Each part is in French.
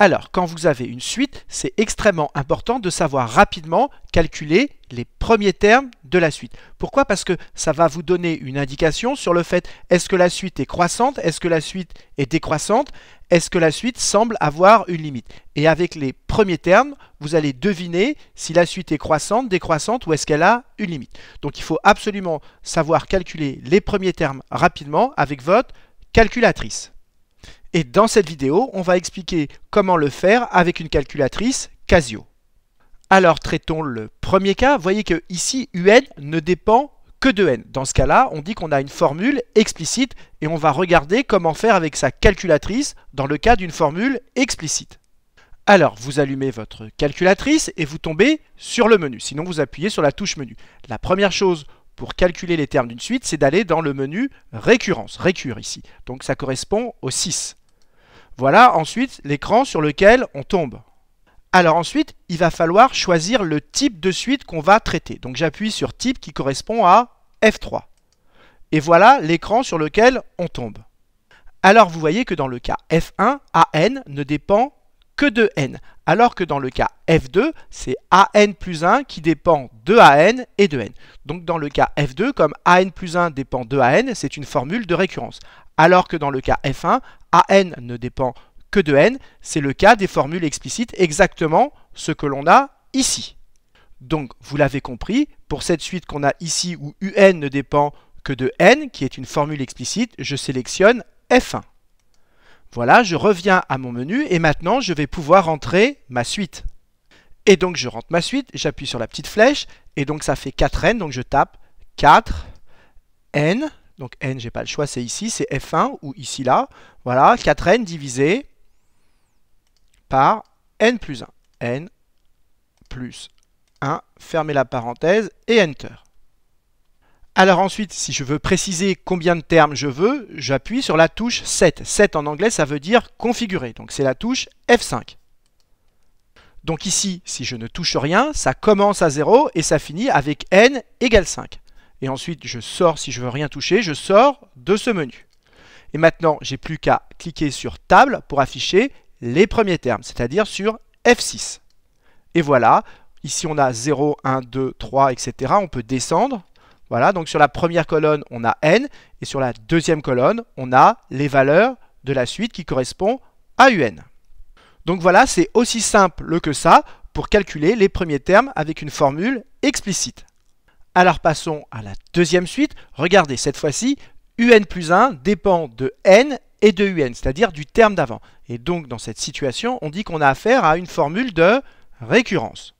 Alors, quand vous avez une suite, c'est extrêmement important de savoir rapidement calculer les premiers termes de la suite. Pourquoi Parce que ça va vous donner une indication sur le fait est-ce que la suite est croissante, est-ce que la suite est décroissante, est-ce que la suite semble avoir une limite. Et avec les premiers termes, vous allez deviner si la suite est croissante, décroissante ou est-ce qu'elle a une limite. Donc il faut absolument savoir calculer les premiers termes rapidement avec votre calculatrice. Et dans cette vidéo, on va expliquer comment le faire avec une calculatrice Casio. Alors traitons le premier cas. Vous voyez que ici UN ne dépend que de n. Dans ce cas-là, on dit qu'on a une formule explicite et on va regarder comment faire avec sa calculatrice dans le cas d'une formule explicite. Alors, vous allumez votre calculatrice et vous tombez sur le menu. Sinon, vous appuyez sur la touche menu. La première chose pour calculer les termes d'une suite, c'est d'aller dans le menu récurrence, récure ici. Donc ça correspond au 6. Voilà ensuite l'écran sur lequel on tombe. Alors ensuite, il va falloir choisir le type de suite qu'on va traiter. Donc j'appuie sur type qui correspond à F3. Et voilà l'écran sur lequel on tombe. Alors vous voyez que dans le cas F1, AN ne dépend que de n, alors que dans le cas f2, c'est an plus 1 qui dépend de an et de n. Donc dans le cas f2, comme an plus 1 dépend de an, c'est une formule de récurrence. Alors que dans le cas f1, an ne dépend que de n, c'est le cas des formules explicites, exactement ce que l'on a ici. Donc vous l'avez compris, pour cette suite qu'on a ici où un ne dépend que de n, qui est une formule explicite, je sélectionne f1. Voilà, je reviens à mon menu et maintenant je vais pouvoir rentrer ma suite. Et donc je rentre ma suite, j'appuie sur la petite flèche et donc ça fait 4n, donc je tape 4n, donc n j'ai pas le choix, c'est ici, c'est f1 ou ici là. Voilà, 4n divisé par n plus 1. n plus 1, fermez la parenthèse et enter. Alors ensuite, si je veux préciser combien de termes je veux, j'appuie sur la touche 7. 7 en anglais, ça veut dire configurer. Donc c'est la touche F5. Donc ici, si je ne touche rien, ça commence à 0 et ça finit avec n égale 5. Et ensuite, je sors, si je veux rien toucher, je sors de ce menu. Et maintenant, j'ai plus qu'à cliquer sur table pour afficher les premiers termes, c'est-à-dire sur F6. Et voilà, ici on a 0, 1, 2, 3, etc. On peut descendre voilà, donc sur la première colonne, on a n, et sur la deuxième colonne, on a les valeurs de la suite qui correspond à un. Donc voilà, c'est aussi simple que ça pour calculer les premiers termes avec une formule explicite. Alors passons à la deuxième suite. Regardez, cette fois-ci, un plus 1 dépend de n et de un, c'est-à-dire du terme d'avant. Et donc dans cette situation, on dit qu'on a affaire à une formule de récurrence.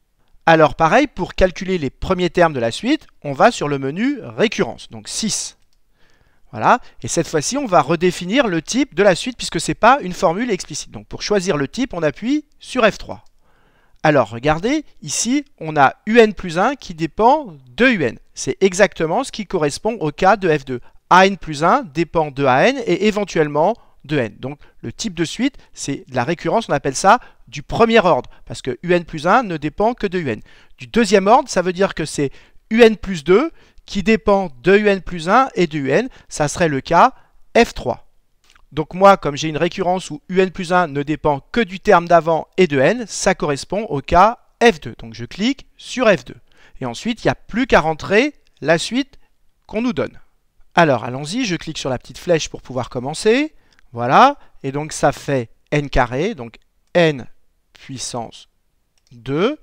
Alors pareil, pour calculer les premiers termes de la suite, on va sur le menu récurrence, donc 6. Voilà, et cette fois-ci, on va redéfinir le type de la suite puisque ce n'est pas une formule explicite. Donc pour choisir le type, on appuie sur F3. Alors regardez, ici, on a UN plus 1 qui dépend de UN. C'est exactement ce qui correspond au cas de F2. AN plus 1 dépend de AN et éventuellement de n. Donc le type de suite, c'est de la récurrence, on appelle ça du premier ordre, parce que un plus 1 ne dépend que de un. Du deuxième ordre, ça veut dire que c'est un plus 2 qui dépend de un plus 1 et de un, ça serait le cas f3. Donc moi, comme j'ai une récurrence où un plus 1 ne dépend que du terme d'avant et de n, ça correspond au cas f2. Donc je clique sur f2. Et ensuite, il n'y a plus qu'à rentrer la suite qu'on nous donne. Alors allons-y, je clique sur la petite flèche pour pouvoir commencer. Voilà, et donc ça fait n carré, donc n puissance 2.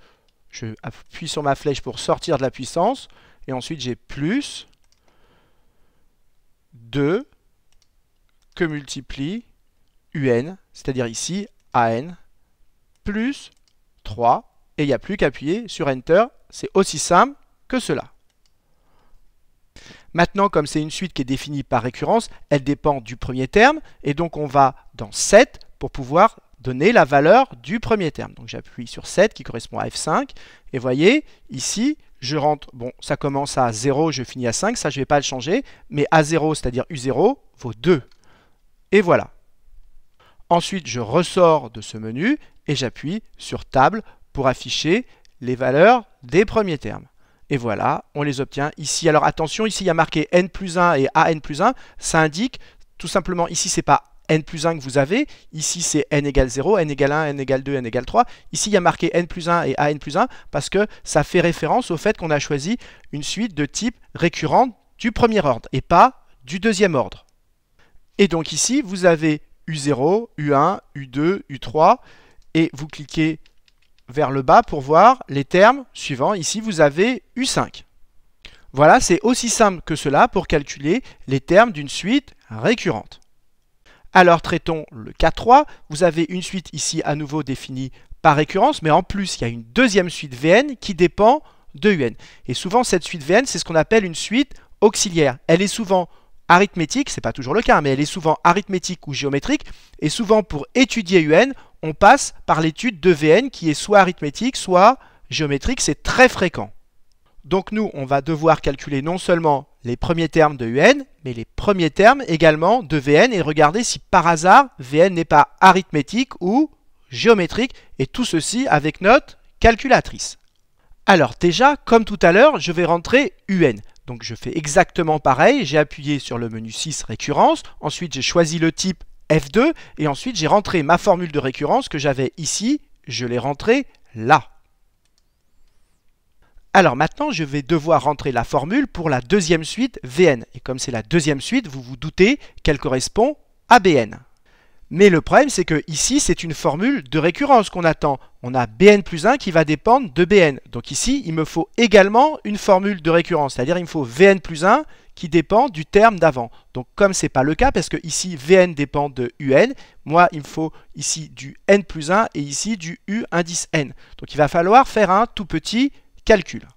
Je appuie sur ma flèche pour sortir de la puissance, et ensuite j'ai plus 2 que multiplie un, c'est-à-dire ici an, plus 3, et il n'y a plus qu'à appuyer sur Enter, c'est aussi simple que cela. Maintenant, comme c'est une suite qui est définie par récurrence, elle dépend du premier terme, et donc on va dans 7 pour pouvoir donner la valeur du premier terme. Donc j'appuie sur 7 qui correspond à F5, et voyez, ici, je rentre, bon, ça commence à 0, je finis à 5, ça je ne vais pas le changer, mais A0, c'est-à-dire U0, vaut 2. Et voilà. Ensuite, je ressors de ce menu et j'appuie sur Table pour afficher les valeurs des premiers termes. Et voilà, on les obtient ici. Alors attention, ici il y a marqué n plus 1 et an plus 1. Ça indique tout simplement, ici c'est pas n plus 1 que vous avez, ici c'est n égale 0, n égale 1, n égale 2, n égale 3. Ici il y a marqué n plus 1 et an plus 1 parce que ça fait référence au fait qu'on a choisi une suite de type récurrente du premier ordre et pas du deuxième ordre. Et donc ici, vous avez U0, U1, U2, U3 et vous cliquez vers le bas pour voir les termes suivants. Ici, vous avez U5. Voilà, c'est aussi simple que cela pour calculer les termes d'une suite récurrente. Alors traitons le cas 3. Vous avez une suite ici à nouveau définie par récurrence, mais en plus, il y a une deuxième suite Vn qui dépend de Un. Et souvent, cette suite Vn, c'est ce qu'on appelle une suite auxiliaire. Elle est souvent arithmétique, c'est pas toujours le cas, mais elle est souvent arithmétique ou géométrique, et souvent pour étudier UN, on passe par l'étude de Vn qui est soit arithmétique, soit géométrique, c'est très fréquent. Donc nous, on va devoir calculer non seulement les premiers termes de Un, mais les premiers termes également de Vn et regarder si par hasard Vn n'est pas arithmétique ou géométrique, et tout ceci avec notre calculatrice. Alors déjà, comme tout à l'heure, je vais rentrer UN. Donc je fais exactement pareil, j'ai appuyé sur le menu 6 récurrence, ensuite j'ai choisi le type F2, et ensuite j'ai rentré ma formule de récurrence que j'avais ici, je l'ai rentrée là. Alors maintenant, je vais devoir rentrer la formule pour la deuxième suite Vn. Et comme c'est la deuxième suite, vous vous doutez qu'elle correspond à Bn. Mais le problème, c'est que ici, c'est une formule de récurrence qu'on attend. On a Bn plus 1 qui va dépendre de Bn. Donc ici, il me faut également une formule de récurrence, c'est-à-dire il me faut Vn plus 1 qui dépend du terme d'avant. Donc comme ce n'est pas le cas, parce que ici Vn dépend de Un, moi il me faut ici du n plus 1 et ici du U indice n. Donc il va falloir faire un tout petit calcul.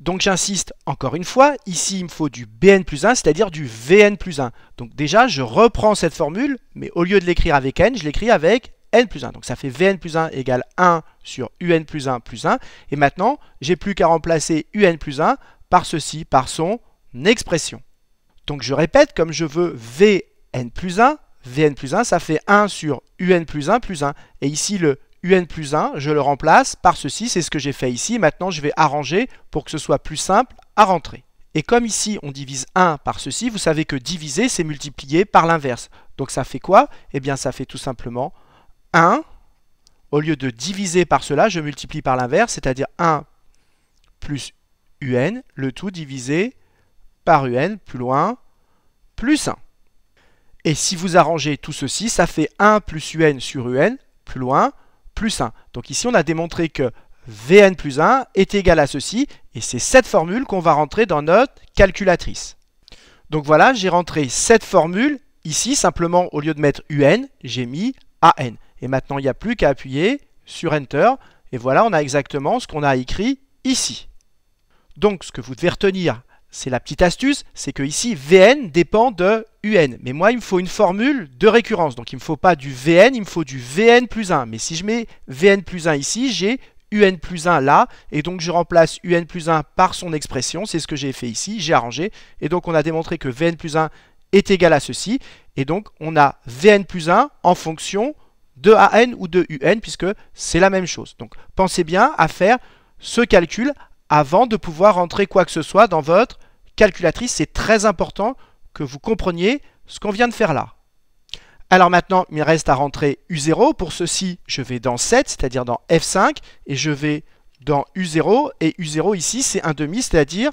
Donc j'insiste encore une fois, ici il me faut du Bn plus 1, c'est-à-dire du Vn plus 1. Donc déjà je reprends cette formule, mais au lieu de l'écrire avec n, je l'écris avec n plus 1. Donc ça fait Vn plus 1 égale 1 sur Un plus 1 plus 1. Et maintenant, j'ai plus qu'à remplacer Un plus 1 par ceci, par son expression. Donc je répète, comme je veux Vn plus 1, Vn plus 1, ça fait 1 sur Un plus 1 plus 1. Et ici, le Un plus 1, je le remplace par ceci, c'est ce que j'ai fait ici. Maintenant, je vais arranger pour que ce soit plus simple à rentrer. Et comme ici, on divise 1 par ceci, vous savez que diviser, c'est multiplier par l'inverse. Donc ça fait quoi Eh bien, ça fait tout simplement 1. Au lieu de diviser par cela, je multiplie par l'inverse, c'est-à-dire 1 plus un, le tout divisé par un plus loin plus 1. Et si vous arrangez tout ceci, ça fait 1 plus un sur un plus loin plus 1. Donc ici, on a démontré que Vn plus 1 est égal à ceci, et c'est cette formule qu'on va rentrer dans notre calculatrice. Donc voilà, j'ai rentré cette formule ici, simplement au lieu de mettre UN, j'ai mis AN. Et maintenant, il n'y a plus qu'à appuyer sur Enter, et voilà, on a exactement ce qu'on a écrit ici. Donc ce que vous devez retenir c'est la petite astuce, c'est que ici VN dépend de UN. Mais moi, il me faut une formule de récurrence. Donc il ne me faut pas du VN, il me faut du VN plus 1. Mais si je mets VN plus 1 ici, j'ai UN plus 1 là. Et donc je remplace UN plus 1 par son expression. C'est ce que j'ai fait ici, j'ai arrangé. Et donc on a démontré que VN plus 1 est égal à ceci. Et donc on a VN plus 1 en fonction de AN ou de UN, puisque c'est la même chose. Donc pensez bien à faire ce calcul avant de pouvoir rentrer quoi que ce soit dans votre calculatrice, c'est très important que vous compreniez ce qu'on vient de faire là. Alors maintenant, il reste à rentrer U0. Pour ceci, je vais dans 7, c'est-à-dire dans F5, et je vais dans U0, et U0 ici, c'est 1 demi, c'est-à-dire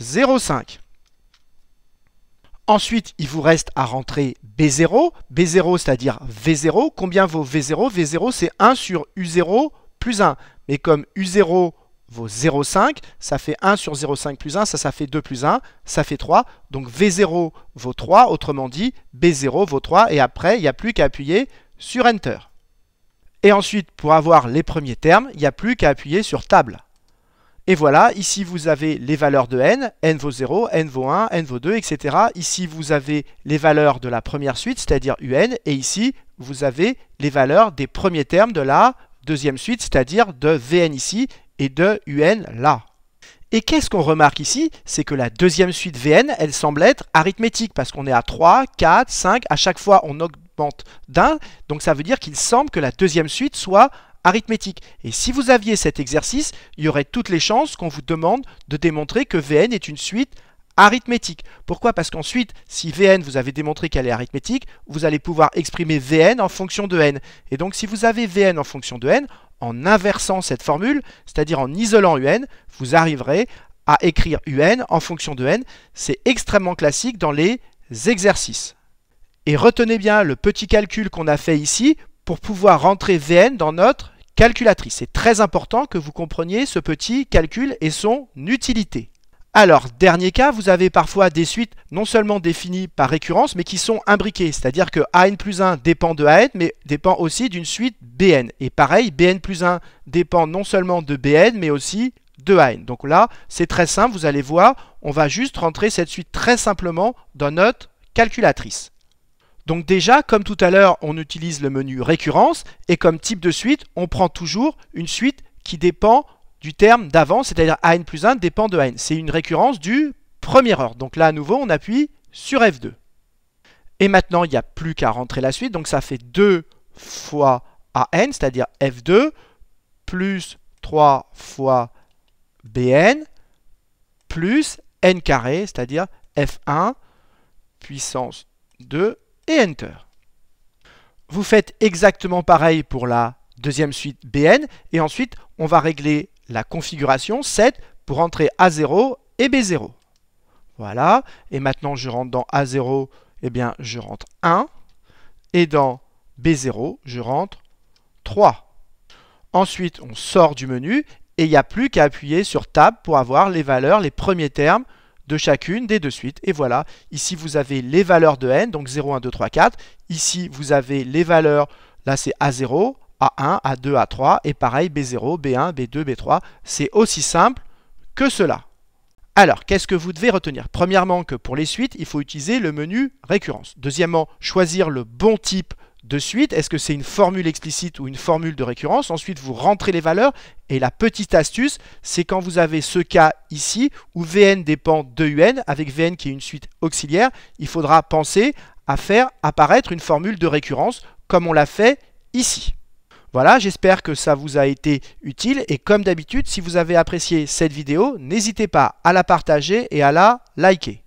0,5. Ensuite, il vous reste à rentrer B0, B0 c'est-à-dire V0. Combien vaut V0 V0 c'est 1 sur U0 plus 1. Mais comme U0 vaut 0,5, ça fait 1 sur 0,5 plus 1, ça, ça fait 2 plus 1, ça fait 3. Donc V0 vaut 3, autrement dit, B0 vaut 3, et après, il n'y a plus qu'à appuyer sur Enter. Et ensuite, pour avoir les premiers termes, il n'y a plus qu'à appuyer sur Table. Et voilà, ici vous avez les valeurs de n, n vaut 0, n vaut 1, n vaut 2, etc. Ici vous avez les valeurs de la première suite, c'est-à-dire un, et ici vous avez les valeurs des premiers termes de la deuxième suite, c'est-à-dire de vn ici, et de UN là. Et qu'est-ce qu'on remarque ici C'est que la deuxième suite VN, elle semble être arithmétique, parce qu'on est à 3, 4, 5, à chaque fois on augmente d'un, donc ça veut dire qu'il semble que la deuxième suite soit arithmétique. Et si vous aviez cet exercice, il y aurait toutes les chances qu'on vous demande de démontrer que VN est une suite arithmétique. Pourquoi Parce qu'ensuite, si Vn, vous avez démontré qu'elle est arithmétique, vous allez pouvoir exprimer Vn en fonction de n. Et donc, si vous avez Vn en fonction de n, en inversant cette formule, c'est-à-dire en isolant UN, vous arriverez à écrire UN en fonction de N. C'est extrêmement classique dans les exercices. Et retenez bien le petit calcul qu'on a fait ici pour pouvoir rentrer VN dans notre calculatrice. C'est très important que vous compreniez ce petit calcul et son utilité. Alors, dernier cas, vous avez parfois des suites non seulement définies par récurrence, mais qui sont imbriquées, c'est-à-dire que AN plus 1 dépend de AN, mais dépend aussi d'une suite BN. Et pareil, BN plus 1 dépend non seulement de BN, mais aussi de AN. Donc là, c'est très simple, vous allez voir, on va juste rentrer cette suite très simplement dans notre calculatrice. Donc déjà, comme tout à l'heure, on utilise le menu récurrence, et comme type de suite, on prend toujours une suite qui dépend du terme d'avant, c'est-à-dire AN plus 1 dépend de AN. C'est une récurrence du premier ordre. Donc là, à nouveau, on appuie sur F2. Et maintenant, il n'y a plus qu'à rentrer la suite. Donc ça fait 2 fois AN, c'est-à-dire F2, plus 3 fois Bn, plus N carré, c'est-à-dire F1 puissance 2, et Enter. Vous faites exactement pareil pour la deuxième suite Bn, et ensuite, on va régler la configuration 7 pour entrer A0 et B0. Voilà, et maintenant je rentre dans A0, et eh bien je rentre 1, et dans B0, je rentre 3. Ensuite, on sort du menu, et il n'y a plus qu'à appuyer sur Tab pour avoir les valeurs, les premiers termes de chacune des deux suites. Et voilà, ici vous avez les valeurs de n, donc 0, 1, 2, 3, 4. Ici vous avez les valeurs, là c'est A0, a1, A2, A3, et pareil, B0, B1, B2, B3. C'est aussi simple que cela. Alors, qu'est-ce que vous devez retenir Premièrement, que pour les suites, il faut utiliser le menu récurrence. Deuxièmement, choisir le bon type de suite. Est-ce que c'est une formule explicite ou une formule de récurrence Ensuite, vous rentrez les valeurs. Et la petite astuce, c'est quand vous avez ce cas ici, où Vn dépend de Un, avec Vn qui est une suite auxiliaire, il faudra penser à faire apparaître une formule de récurrence, comme on l'a fait ici. Voilà, j'espère que ça vous a été utile et comme d'habitude, si vous avez apprécié cette vidéo, n'hésitez pas à la partager et à la liker.